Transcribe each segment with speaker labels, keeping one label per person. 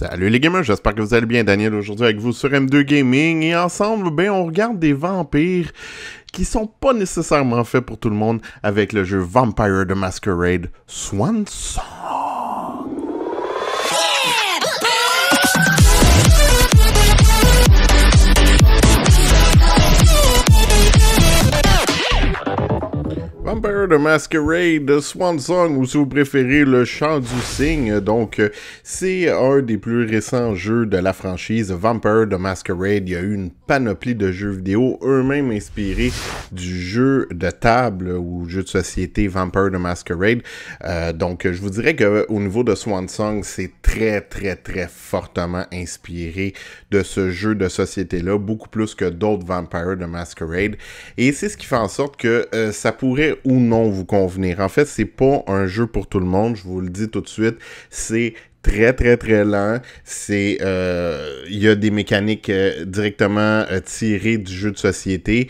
Speaker 1: Salut les gamers, j'espère que vous allez bien. Daniel aujourd'hui avec vous sur M2 Gaming et ensemble, ben, on regarde des vampires qui sont pas nécessairement faits pour tout le monde avec le jeu Vampire de Masquerade Swan Vampire de Masquerade, Swan Song, ou si vous préférez, le chant du cygne. Donc, c'est un des plus récents jeux de la franchise Vampire de Masquerade. Il y a eu une panoplie de jeux vidéo, eux-mêmes inspirés du jeu de table ou jeu de société Vampire de Masquerade. Euh, donc, je vous dirais qu'au niveau de Swansong, Song, c'est très, très, très fortement inspiré de ce jeu de société-là, beaucoup plus que d'autres Vampire de Masquerade. Et c'est ce qui fait en sorte que euh, ça pourrait ou non vous convenir. En fait, c'est pas un jeu pour tout le monde, je vous le dis tout de suite. C'est très très très lent. C'est euh, il y a des mécaniques euh, directement euh, tirées du jeu de société.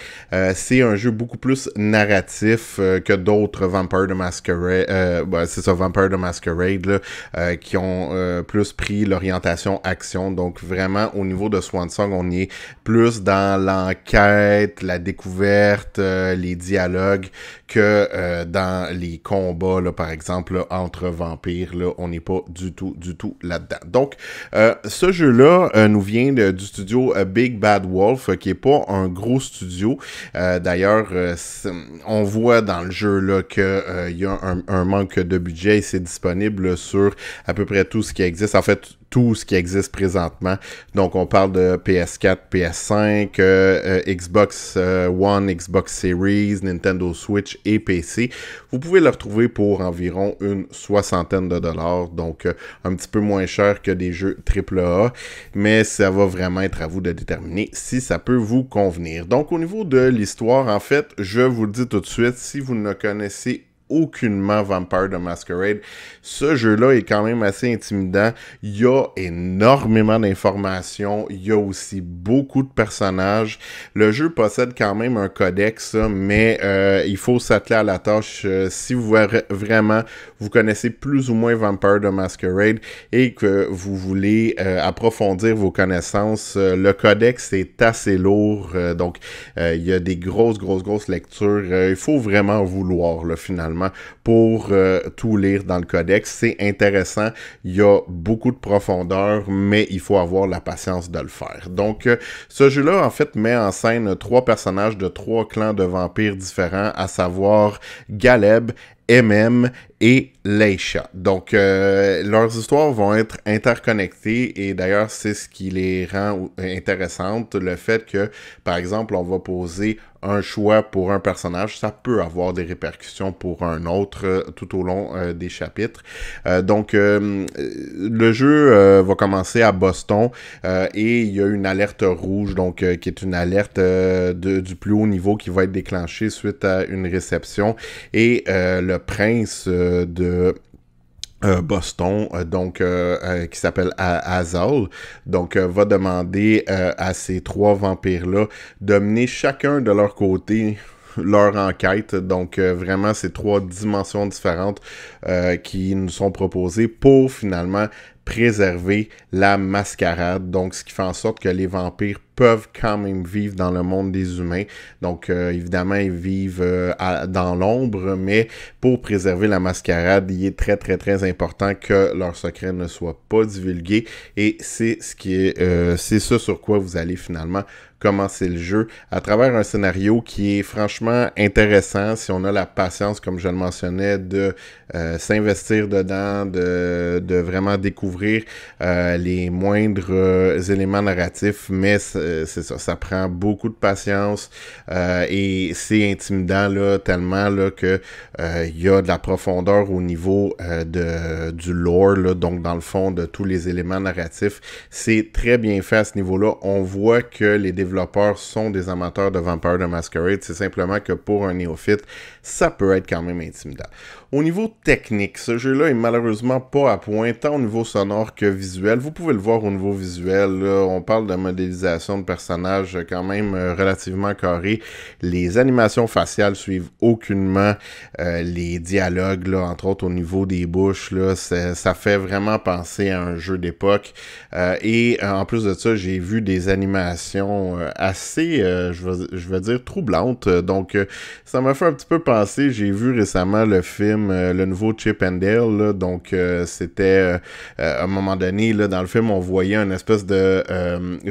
Speaker 1: c'est un jeu beaucoup plus narratif que d'autres Vampire de Masquerade. Bah, c'est ça Vampire de Masquerade là, qui ont plus pris l'orientation action. Donc vraiment au niveau de Swansong, on est plus dans l'enquête, la découverte, les dialogues que euh, dans les combats, là, par exemple, entre vampires, là, on n'est pas du tout, du tout là-dedans. Donc, euh, ce jeu-là euh, nous vient du studio Big Bad Wolf, qui est pas un gros studio. D'ailleurs, on voit dans le jeu là qu'il y a un, manque de budget et c'est disponible sur à peu près tout ce qui existe. En fait, tout ce qui existe présentement. Donc, on parle de PS4, PS5, euh, euh, Xbox euh, One, Xbox Series, Nintendo Switch et PC. Vous pouvez le retrouver pour environ une soixantaine de dollars, donc un petit peu moins cher que des jeux AAA, mais ça va vraiment être à vous de déterminer si ça peut vous convenir. Donc, au niveau de l'histoire, en fait, je vous le dis tout de suite, si vous ne connaissez aucunement Vampire de Masquerade. Ce jeu-là est quand même assez intimidant. Il y a énormément d'informations. Il y a aussi beaucoup de personnages. Le jeu possède quand même un codex, mais euh, il faut s'atteler à la tâche euh, si vous vraiment vous connaissez plus ou moins Vampire de Masquerade et que vous voulez euh, approfondir vos connaissances. le codex est assez lourd, donc il y a des grosses, grosses, grosses lectures. il faut vraiment vouloir, là, finalement pour euh, tout lire dans le codex. C'est intéressant, il y a beaucoup de profondeur, mais il faut avoir la patience de le faire. Donc, euh, ce jeu-là, en fait, met en scène trois personnages de trois clans de vampires différents, à savoir Galeb, MM et Leisha. Donc, euh, leurs histoires vont être interconnectées et d'ailleurs, c'est ce qui les rend intéressantes. Le fait que, par exemple, on va poser un choix pour un personnage, ça peut avoir des répercussions pour un autre euh, tout au long euh, des chapitres. Euh, donc, le jeu va commencer à Boston et il y a une alerte rouge, donc qui est une alerte du plus haut niveau qui va être déclenchée suite à une réception. Et le prince de euh, Boston, euh, donc euh, qui s'appelle Azal, donc va demander à ces trois vampires-là de mener chacun de leur côté leur enquête. Donc, vraiment, ces trois dimensions différentes qui nous sont proposées pour finalement préserver la mascarade. Donc, ce qui fait en sorte que les vampires peuvent quand même vivre dans le monde des humains. Donc, euh, évidemment, ils vivent euh, dans l'ombre, mais pour préserver la mascarade, il est très, très, très important que leur secret ne soit pas divulgué. Et c'est ce qui est, euh, c'est ce sur quoi vous allez finalement commencer le jeu, à travers un scénario qui est franchement intéressant si on a la patience, comme je le mentionnais, de euh, s'investir dedans, de, de, vraiment découvrir euh, les moindres euh, éléments narratifs, mais c'est ça, ça prend beaucoup de patience et c'est intimidant là, tellement là, que il y a de la profondeur au niveau de, du lore, là, donc dans le fond de tous les éléments narratifs. C'est très bien fait à ce niveau-là. On voit que les développeurs développeurs sont des amateurs de Vampire de Masquerade. C'est simplement que pour un néophyte, ça peut être quand même intimidant. Au niveau technique, ce jeu-là est malheureusement pas à point, tant au niveau sonore que visuel. Vous pouvez le voir au niveau visuel. on parle de modélisation de personnages quand même euh, relativement carré. Les animations faciales suivent aucunement euh, les dialogues, entre autres au niveau des bouches. ça fait vraiment penser à un jeu d'époque. Euh, et en plus de ça, j'ai vu des animations assez, je veux je, vais, dire, troublantes. Donc, ça m'a fait un petit peu penser. J'ai vu récemment le film euh, le nouveau Chip and Dale. donc, euh, c'était euh, à un moment donné, là, dans le film, on voyait un espèce de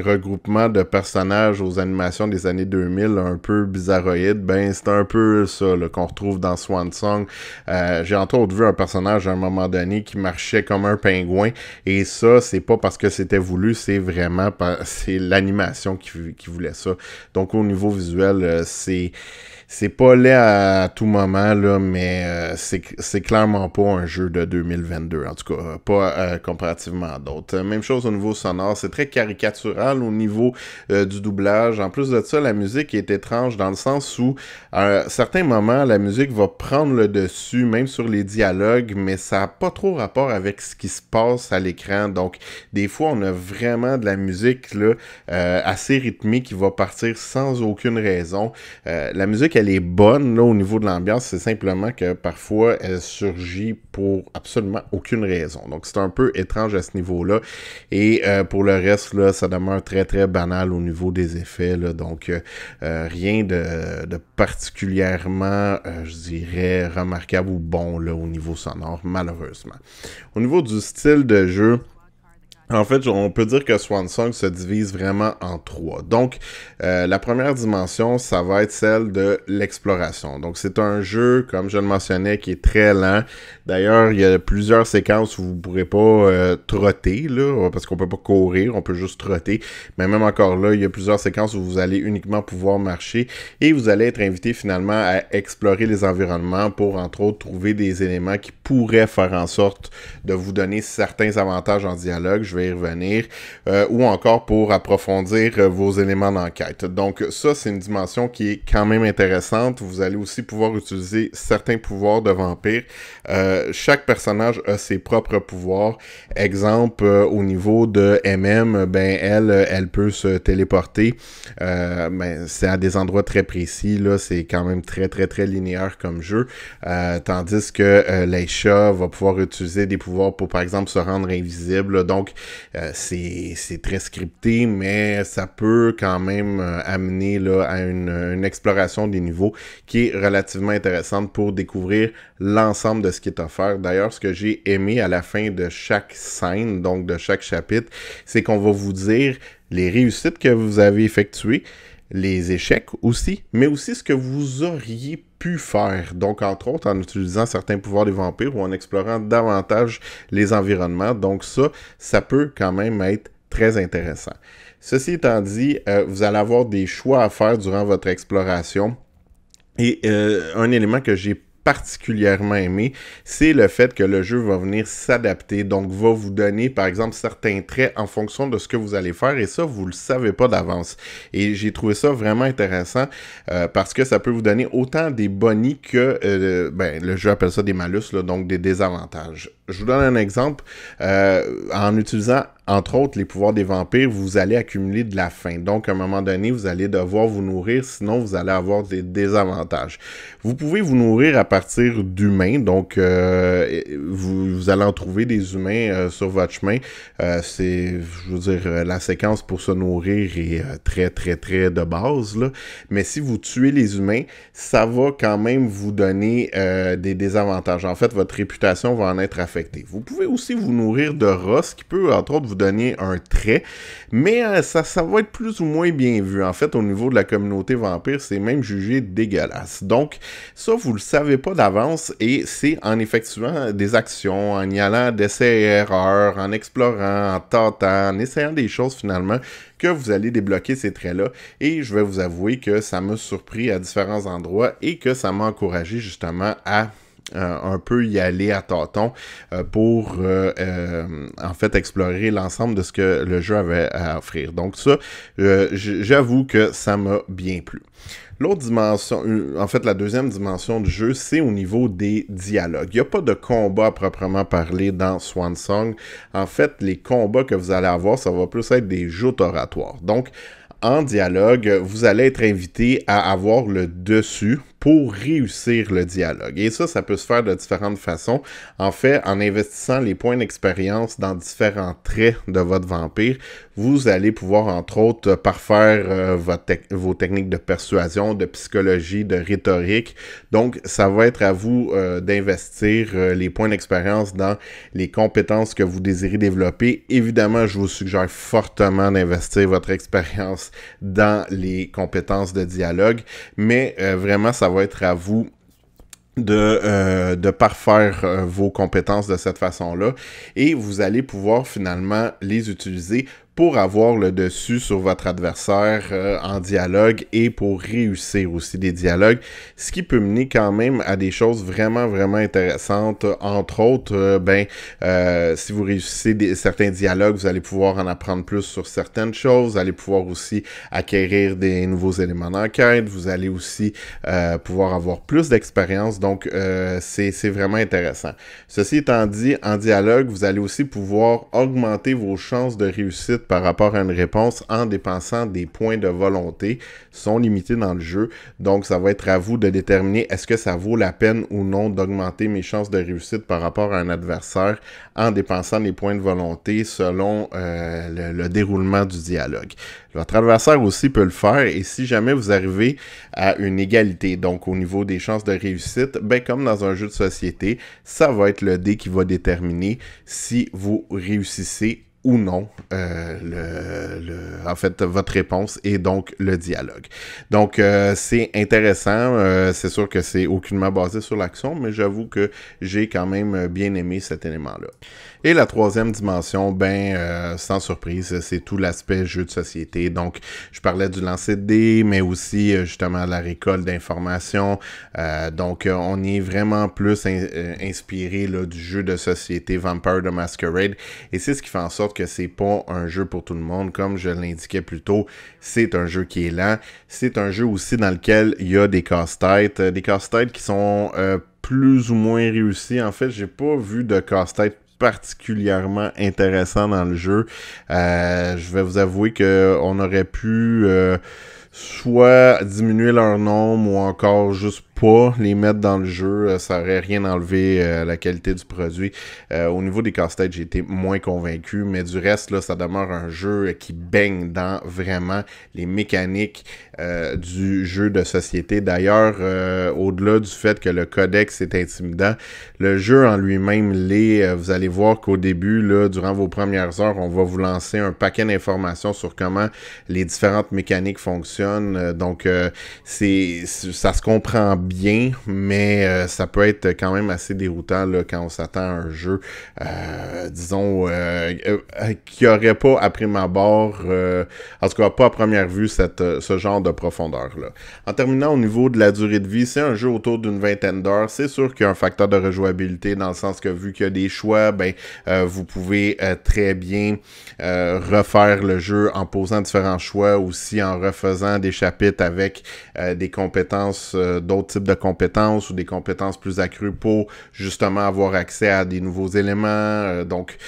Speaker 1: regroupement de personnages aux animations des années 2000, un peu bizarroïde. Ben, c'était un peu ça qu'on retrouve dans Swan Song. J'ai entre autres vu un personnage à un moment donné qui marchait comme un pingouin. Et ça, c'est pas parce que c'était voulu, c'est vraiment c'est l'animation qui, qui voulait ça. Donc au niveau visuel, c'est c'est pas laid à tout moment, là, mais euh, c'est clairement pas un jeu de 2022, en tout cas, euh, pas euh, comparativement à d'autres. Euh, même chose au niveau sonore, c'est très caricatural au niveau du doublage. En plus de ça, la musique est étrange dans le sens où, à certains moments, la musique va prendre le dessus, même sur les dialogues, mais ça n'a pas trop rapport avec ce qui se passe à l'écran. Donc, des fois, on a vraiment de la musique là, assez rythmée qui va partir sans aucune raison. la musique elle est bonne au niveau de l'ambiance, c'est simplement que parfois elle surgit pour absolument aucune raison. Donc c'est un peu étrange à ce niveau-là. Et euh, pour le reste, là, ça demeure très très banal au niveau des effets. donc euh, euh, rien de, particulièrement, je dirais, remarquable ou bon là, au niveau sonore, malheureusement. Au niveau du style de jeu, en fait, on peut dire que Swansong se divise vraiment en trois. Donc, euh, la première dimension, ça va être celle de l'exploration. Donc, c'est un jeu, comme je le mentionnais, qui est très lent. D'ailleurs, il y a plusieurs séquences où vous ne pourrez pas euh, trotter, là, parce qu'on peut pas courir, on peut juste trotter. Mais même encore là, il y a plusieurs séquences où vous allez uniquement pouvoir marcher et vous allez être invité finalement à explorer les environnements pour, entre autres, trouver des éléments qui pourraient faire en sorte de vous donner certains avantages en dialogue revenir, euh, ou encore pour approfondir euh, vos éléments d'enquête. Donc ça, c'est une dimension qui est quand même intéressante. Vous allez aussi pouvoir utiliser certains pouvoirs de vampire. Euh, chaque personnage a ses propres pouvoirs. Exemple, au niveau de MM, ben elle, elle peut se téléporter. mais c'est à des endroits très précis. Là, c'est quand même très très très linéaire comme jeu. tandis que chats va pouvoir utiliser des pouvoirs pour par exemple se rendre invisible. Donc euh, c'est très scripté, mais ça peut quand même euh, amener là, à une, une, exploration des niveaux qui est relativement intéressante pour découvrir l'ensemble de ce qui est offert. D'ailleurs, ce que j'ai aimé à la fin de chaque scène, donc de chaque chapitre, c'est qu'on va vous dire les réussites que vous avez effectuées, les échecs aussi, mais aussi ce que vous auriez pu faire. Donc, entre autres, en utilisant certains pouvoirs des vampires ou en explorant davantage les environnements. Donc, ça, ça peut quand même être très intéressant. Ceci étant dit, euh, vous allez avoir des choix à faire durant votre exploration. Et euh, un élément que j'ai particulièrement aimé, c'est le fait que le jeu va venir s'adapter, donc va vous donner par exemple certains traits en fonction de ce que vous allez faire et ça, vous le savez pas d'avance. Et j'ai trouvé ça vraiment intéressant euh, parce que ça peut vous donner autant des bonnies que, euh, ben, le jeu appelle ça des malus, donc des désavantages. Je vous donne un exemple. Euh, en utilisant entre autres les pouvoirs des vampires, vous allez accumuler de la faim. Donc, à un moment donné, vous allez devoir vous nourrir, sinon vous allez avoir des désavantages. Vous pouvez vous nourrir à partir d'humains, donc euh, vous, allez en trouver des humains euh, sur votre chemin. Euh, c'est, je veux dire, la séquence pour se nourrir est très, très, très de base. Mais si vous tuez les humains, ça va quand même vous donner des désavantages. En fait, votre réputation va en être affectée. Vous pouvez aussi vous nourrir de rats, ce qui peut, entre autres, vous donner un trait. Mais euh, ça, va être plus ou moins bien vu. En fait, au niveau de la communauté vampire, c'est même jugé dégueulasse. Donc, ça, vous le savez pas d'avance et c'est en effectuant des actions, en y allant d'essais et erreurs, en explorant, en tentant, en essayant des choses finalement que vous allez débloquer ces traits-là. Et je vais vous avouer que ça m'a surpris à différents endroits et que ça m'a encouragé justement à euh, un peu y aller à tâtons euh, pour euh, en fait explorer l'ensemble de ce que le jeu avait à offrir. Donc ça, j'avoue que ça m'a bien plu. L'autre dimension, en fait, la deuxième dimension du jeu, c'est au niveau des dialogues. Il n'y a pas de combat à proprement parler dans Swan Song. En fait, les combats que vous allez avoir, ça va plus être des joutes oratoires. Donc, en dialogue, vous allez être invité à avoir le dessus pour réussir le dialogue. Et ça, ça peut se faire de différentes façons. En fait, en investissant les points d'expérience dans différents traits de votre vampire, vous allez pouvoir, entre autres, parfaire euh, vos techniques de persuasion, de psychologie, de rhétorique. Donc, ça va être à vous euh, d'investir euh, les points d'expérience dans les compétences que vous désirez développer. Évidemment, je vous suggère fortement d'investir votre expérience dans les compétences de dialogue, mais vraiment, ça va être à vous de, euh, parfaire euh, vos compétences de cette façon-là et vous allez pouvoir finalement les utiliser pour avoir le dessus sur votre adversaire euh, en dialogue et pour réussir aussi des dialogues, ce qui peut mener quand même à des choses vraiment, vraiment intéressantes. Entre autres, euh, ben, euh, si vous réussissez des, certains dialogues, vous allez pouvoir en apprendre plus sur certaines choses, vous allez pouvoir aussi acquérir des nouveaux éléments d'enquête, vous allez aussi pouvoir avoir plus d'expérience, donc c'est vraiment intéressant. Ceci étant dit, en dialogue, vous allez aussi pouvoir augmenter vos chances de réussite par rapport à une réponse en dépensant des points de volonté sont limités dans le jeu. Donc, ça va être à vous de déterminer est-ce que ça vaut la peine ou non d'augmenter mes chances de réussite par rapport à un adversaire en dépensant des points de volonté selon euh, le, déroulement du dialogue. Votre adversaire aussi peut le faire et si jamais vous arrivez à une égalité, donc au niveau des chances de réussite, ben comme dans un jeu de société, ça va être le dé qui va déterminer si vous réussissez ou non euh, le, en fait votre réponse et donc le dialogue. Donc euh, c'est intéressant, euh, c'est sûr que c'est aucunement basé sur l'action, mais j'avoue que j'ai quand même bien aimé cet élément-là. Et la troisième dimension, ben sans surprise, c'est tout l'aspect jeu de société. Donc je parlais du lancer de dés, mais aussi justement la récolte d'informations. donc on y est vraiment plus inspiré là, du jeu de société Vampire de Masquerade et c'est ce qui fait en sorte que c'est pas un jeu pour tout le monde. Comme je l'indiquais plus tôt, c'est un jeu qui est lent. C'est un jeu aussi dans lequel il y a des casse-têtes. Euh, des casse-têtes qui sont euh, plus ou moins réussis. En fait, j'ai pas vu de casse-tête particulièrement intéressant dans le jeu. Euh, je vais vous avouer que on aurait pu soit diminuer leur nombre ou encore juste pas les mettre dans le jeu, euh, ça n'aurait rien enlevé euh, la qualité du produit. Euh, au niveau des casse-têtes, j'ai été moins convaincu, mais du reste, là, ça demeure un jeu qui baigne dans vraiment les mécaniques du jeu de société. D'ailleurs, au-delà du fait que le codex est intimidant, le jeu en lui-même l'est. vous allez voir qu'au début, là, durant vos premières heures, on va vous lancer un paquet d'informations sur comment les différentes mécaniques fonctionnent euh, donc, euh, c'est ça se comprend bien, mais euh, ça peut être quand même assez déroutant là, quand on s'attend à un jeu, disons, qui n'aurait pas, à prime abord, en tout cas, pas à première vue, cette, ce genre de profondeur-là. En terminant au niveau de la durée de vie, c'est un jeu autour d'une vingtaine d'heures. C'est sûr qu'il y a un facteur de rejouabilité dans le sens que vu qu'il y a des choix, ben, vous pouvez très bien refaire le jeu en posant différents choix, aussi en refaisant des chapitres avec euh, des compétences, euh, d'autres types de compétences ou des compétences plus accrues pour justement avoir accès à des nouveaux éléments. Euh, donc,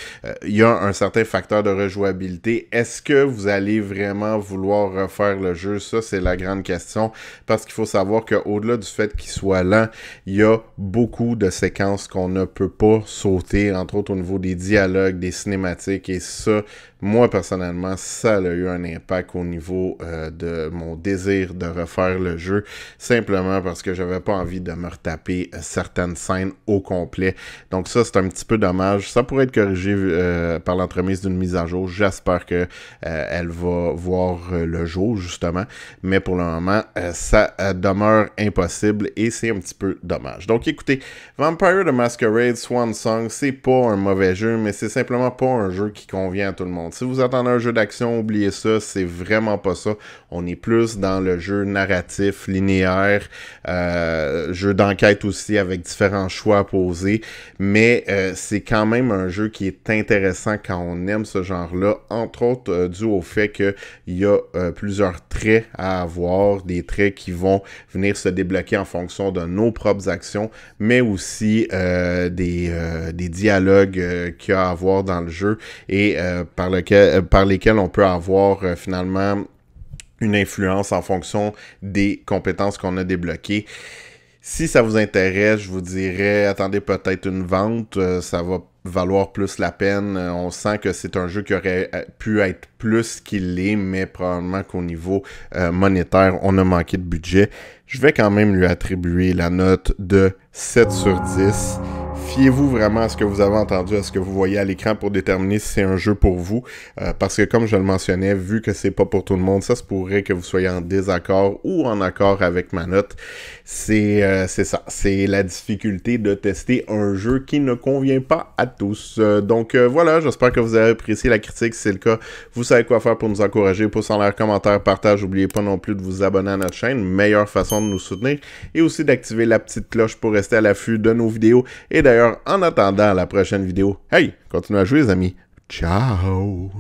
Speaker 1: il y a un certain facteur de rejouabilité. Est-ce que vous allez vraiment vouloir refaire le jeu? Ça, c'est la grande question parce qu'il faut savoir qu'au-delà du fait qu'il soit lent, il y a beaucoup de séquences qu'on ne peut pas sauter, entre autres au niveau des dialogues, des cinématiques et ça, moi personnellement, ça a eu un impact au niveau euh, de mon désir de refaire le jeu, simplement parce que j'avais pas envie de me retaper euh, certaines scènes au complet. Donc ça, c'est un petit peu dommage. Ça pourrait être corrigé euh, par l'entremise d'une mise à jour. J'espère que elle va voir le jour justement, mais pour le moment, ça demeure impossible et c'est un petit peu dommage. Donc écoutez, Vampire the Masquerade Swan Song, c'est pas un mauvais jeu, mais c'est simplement pas un jeu qui convient à tout le monde si vous attendez un jeu d'action, oubliez ça, c'est vraiment pas ça. On est plus dans le jeu narratif, linéaire, euh, jeu d'enquête aussi avec différents choix à poser. Mais euh, c'est quand même un jeu qui est intéressant quand on aime ce genre-là, entre autres euh, dû au fait qu'il y a plusieurs traits à avoir, des traits qui vont venir se débloquer en fonction de nos propres actions, mais aussi des, des dialogues qu'il y a à avoir dans le jeu et par le euh, par lesquels on peut avoir euh, finalement une influence en fonction des compétences qu'on a débloquées. Si ça vous intéresse, je vous dirais, attendez peut-être une vente, euh, ça va valoir plus la peine. On sent que c'est un jeu qui aurait pu être plus qu'il est, mais probablement qu'au niveau monétaire, on a manqué de budget. Je vais quand même lui attribuer la note de 7 sur 10 fiez-vous vraiment à ce que vous avez entendu, à ce que vous voyez à l'écran pour déterminer si c'est un jeu pour vous. Euh, parce que comme je le mentionnais, vu que c'est pas pour tout le monde, ça se pourrait que vous soyez en désaccord ou en accord avec ma note. Euh, c'est ça, c'est la difficulté de tester un jeu qui ne convient pas à tous. Euh, donc euh, voilà, j'espère que vous avez apprécié la critique. Si c'est le cas, vous savez quoi faire pour nous encourager. Pouce en l'air, commentaire, partage. N'oubliez pas non plus de vous abonner à notre chaîne. Meilleure façon de nous soutenir. Et aussi d'activer la petite cloche pour rester à l'affût de nos vidéos. Et d'ailleurs, en attendant la prochaine vidéo, hey, continuez à jouer les amis. Ciao